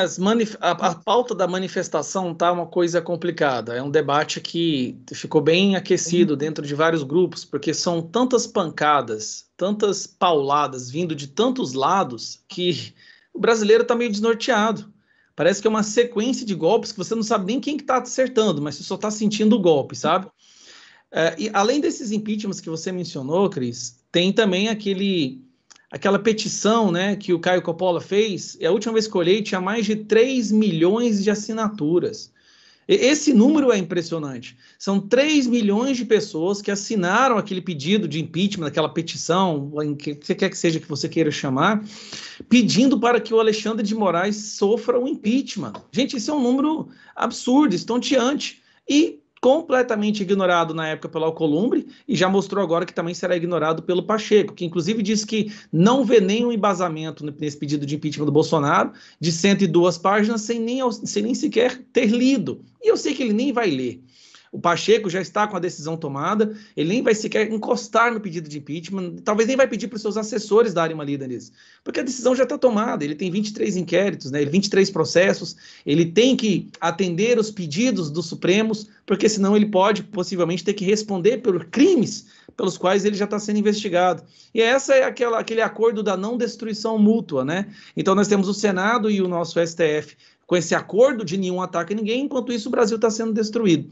as manif a, a pauta da manifestação tá uma coisa complicada. É um debate que ficou bem aquecido uhum. dentro de vários grupos, porque são tantas pancadas, tantas pauladas vindo de tantos lados que o brasileiro está meio desnorteado. Parece que é uma sequência de golpes que você não sabe nem quem está que tá acertando, mas você só está sentindo o golpe, sabe? É, e além desses impeachments que você mencionou, Cris, tem também aquele aquela petição né, que o Caio Coppola fez, é a última vez que eu olhei tinha mais de 3 milhões de assinaturas. Esse número é impressionante. São 3 milhões de pessoas que assinaram aquele pedido de impeachment, aquela petição, o que quer que seja que você queira chamar, pedindo para que o Alexandre de Moraes sofra o impeachment. Gente, isso é um número absurdo, estonteante. E completamente ignorado na época pelo Alcolumbre e já mostrou agora que também será ignorado pelo Pacheco, que inclusive disse que não vê nenhum embasamento nesse pedido de impeachment do Bolsonaro, de 102 páginas, sem nem, sem nem sequer ter lido. E eu sei que ele nem vai ler. O Pacheco já está com a decisão tomada, ele nem vai sequer encostar no pedido de impeachment, talvez nem vai pedir para os seus assessores darem uma lida nisso, porque a decisão já está tomada. Ele tem 23 inquéritos, né, 23 processos, ele tem que atender os pedidos dos Supremos, porque senão ele pode possivelmente ter que responder por crimes pelos quais ele já está sendo investigado. E essa é aquela, aquele acordo da não destruição mútua, né? Então nós temos o Senado e o nosso STF com esse acordo de nenhum ataque a ninguém, enquanto isso o Brasil está sendo destruído.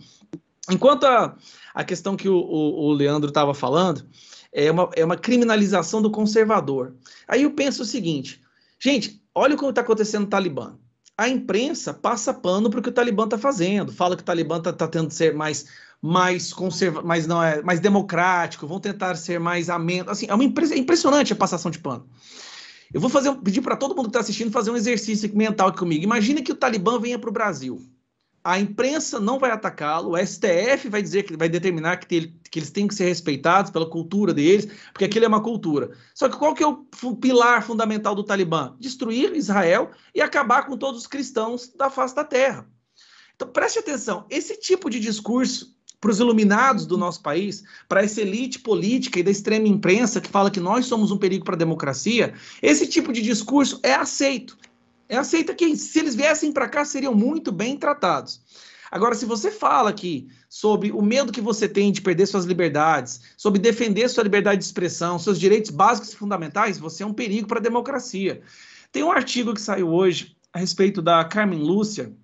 Enquanto a, a questão que o, o, o Leandro estava falando é uma, é uma criminalização do conservador. Aí eu penso o seguinte, gente, olha o que está acontecendo no Talibã. A imprensa passa pano para o que o Talibã está fazendo, fala que o Talibã está tá, tá tendo ser mais mais conserva, mas não é, mais democrático, vão tentar ser mais ameno. Assim, é uma impre... é impressionante a passação de pano. Eu vou fazer um... pedir para todo mundo que está assistindo fazer um exercício mental aqui comigo. Imagina que o Talibã venha para o Brasil a imprensa não vai atacá-lo, o STF vai dizer que vai determinar que, tem, que, eles têm que ser respeitados pela cultura deles, porque aquilo é uma cultura. Só que qual que é o pilar fundamental do Talibã? Destruir Israel e acabar com todos os cristãos da face da terra. Então preste atenção, esse tipo de discurso para os iluminados do nosso país, para essa elite política e da extrema imprensa que fala que nós somos um perigo para a democracia, esse tipo de discurso é aceito, é aceita que se eles viessem para cá seriam muito bem tratados. Agora, se você fala aqui sobre o medo que você tem de perder suas liberdades, sobre defender sua liberdade de expressão, seus direitos básicos e fundamentais, você é um perigo para a democracia. Tem um artigo que saiu hoje a respeito da Carmen Lúcia,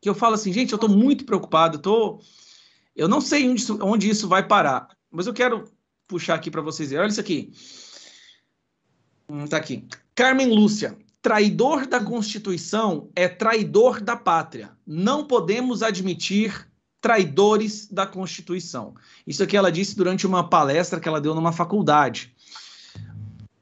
que eu falo assim, gente, eu estou muito preocupado, eu, tô... eu não sei onde isso, onde isso vai parar, mas eu quero puxar aqui para vocês Olha isso aqui. Está hum, aqui. Carmen Lúcia, Traidor da Constituição é traidor da pátria. Não podemos admitir traidores da Constituição. Isso aqui ela disse durante uma palestra que ela deu numa faculdade.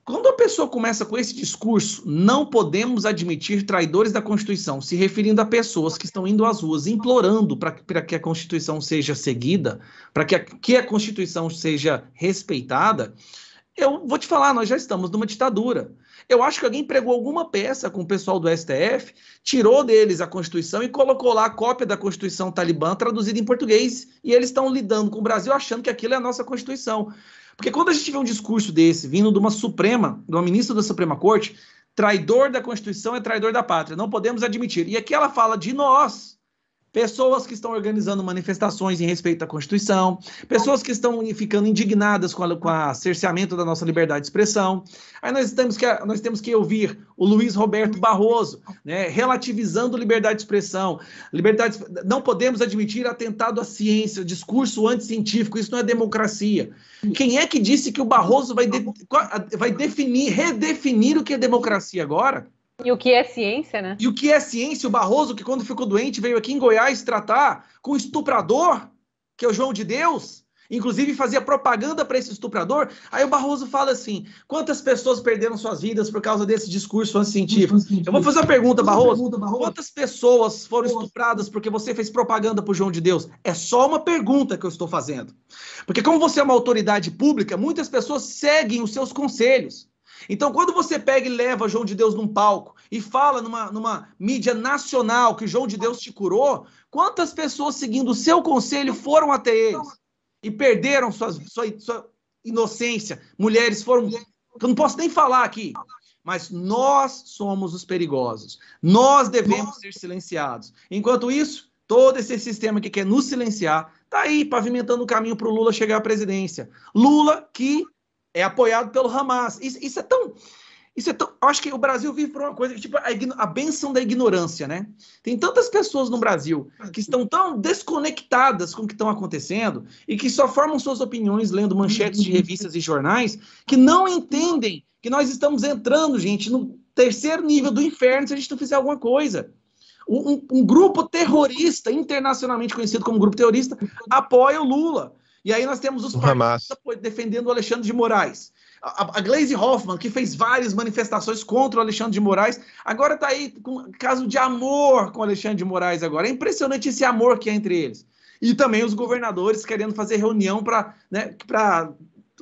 Quando a pessoa começa com esse discurso, não podemos admitir traidores da Constituição, se referindo a pessoas que estão indo às ruas implorando para que a Constituição seja seguida, para que, que a Constituição seja respeitada, eu vou te falar, nós já estamos numa ditadura. Eu acho que alguém pregou alguma peça com o pessoal do STF, tirou deles a Constituição e colocou lá a cópia da Constituição talibã traduzida em português. E eles estão lidando com o Brasil achando que aquilo é a nossa Constituição. Porque quando a gente vê um discurso desse vindo de uma Suprema, de uma ministra da Suprema Corte, traidor da Constituição é traidor da pátria, não podemos admitir. E aqui ela fala de nós, pessoas que estão organizando manifestações em respeito à Constituição, pessoas que estão ficando indignadas com o com cerceamento da nossa liberdade de expressão. Aí nós temos que, nós temos que ouvir o Luiz Roberto Barroso, né, relativizando liberdade de expressão, liberdade, não podemos admitir atentado à ciência, discurso anticientífico, isso não é democracia. Quem é que disse que o Barroso vai, de, vai definir, redefinir o que é democracia agora? E o que é ciência, né? E o que é ciência? O Barroso, que quando ficou doente, veio aqui em Goiás tratar com um estuprador, que é o João de Deus. Inclusive fazia propaganda para esse estuprador. Aí o Barroso fala assim: quantas pessoas perderam suas vidas por causa desse discurso anticientífico? Eu vou fazer uma pergunta, Barroso. Quantas pessoas foram estupradas porque você fez propaganda para o João de Deus? É só uma pergunta que eu estou fazendo. Porque, como você é uma autoridade pública, muitas pessoas seguem os seus conselhos. Então, quando você pega e leva João de Deus num palco e fala numa, numa mídia nacional que João de Deus te curou, quantas pessoas seguindo o seu conselho foram até eles e perderam suas, sua, sua inocência? Mulheres foram. Eu não posso nem falar aqui, mas nós somos os perigosos. Nós devemos ser silenciados. Enquanto isso, todo esse sistema que quer nos silenciar está aí pavimentando o caminho para o Lula chegar à presidência. Lula que é apoiado pelo Hamas. Isso, isso é tão. Isso é tão, acho que o Brasil vive por uma coisa, tipo a, a benção da ignorância, né? Tem tantas pessoas no Brasil que estão tão desconectadas com o que estão acontecendo e que só formam suas opiniões lendo manchetes de revistas e jornais que não entendem que nós estamos entrando, gente, no terceiro nível do inferno se a gente não fizer alguma coisa. Um, um, um grupo terrorista, internacionalmente conhecido como grupo terrorista, apoia o Lula. E aí nós temos os partidos defendendo o Alexandre de Moraes. A, a Glaze Hoffman, que fez várias manifestações contra o Alexandre de Moraes, agora está aí com caso de amor com o Alexandre de Moraes agora. É impressionante esse amor que é entre eles. E também os governadores querendo fazer reunião para né,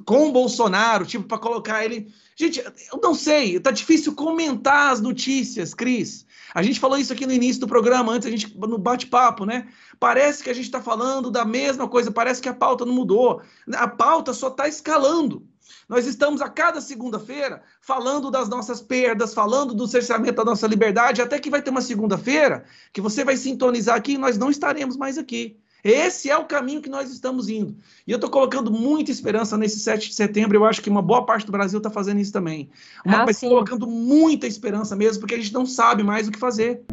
com o Bolsonaro, tipo, para colocar ele. Gente, eu não sei, tá difícil comentar as notícias, Cris. A gente falou isso aqui no início do programa, antes a gente no bate-papo, né? Parece que a gente está falando da mesma coisa, parece que a pauta não mudou. A pauta só está escalando. Nós estamos a cada segunda-feira falando das nossas perdas, falando do cerceamento da nossa liberdade, até que vai ter uma segunda-feira que você vai sintonizar aqui e nós não estaremos mais aqui. Esse é o caminho que nós estamos indo. E eu estou colocando muita esperança nesse 7 de setembro. Eu acho que uma boa parte do Brasil está fazendo isso também. Uma, ah, colocando muita esperança mesmo, porque a gente não sabe mais o que fazer.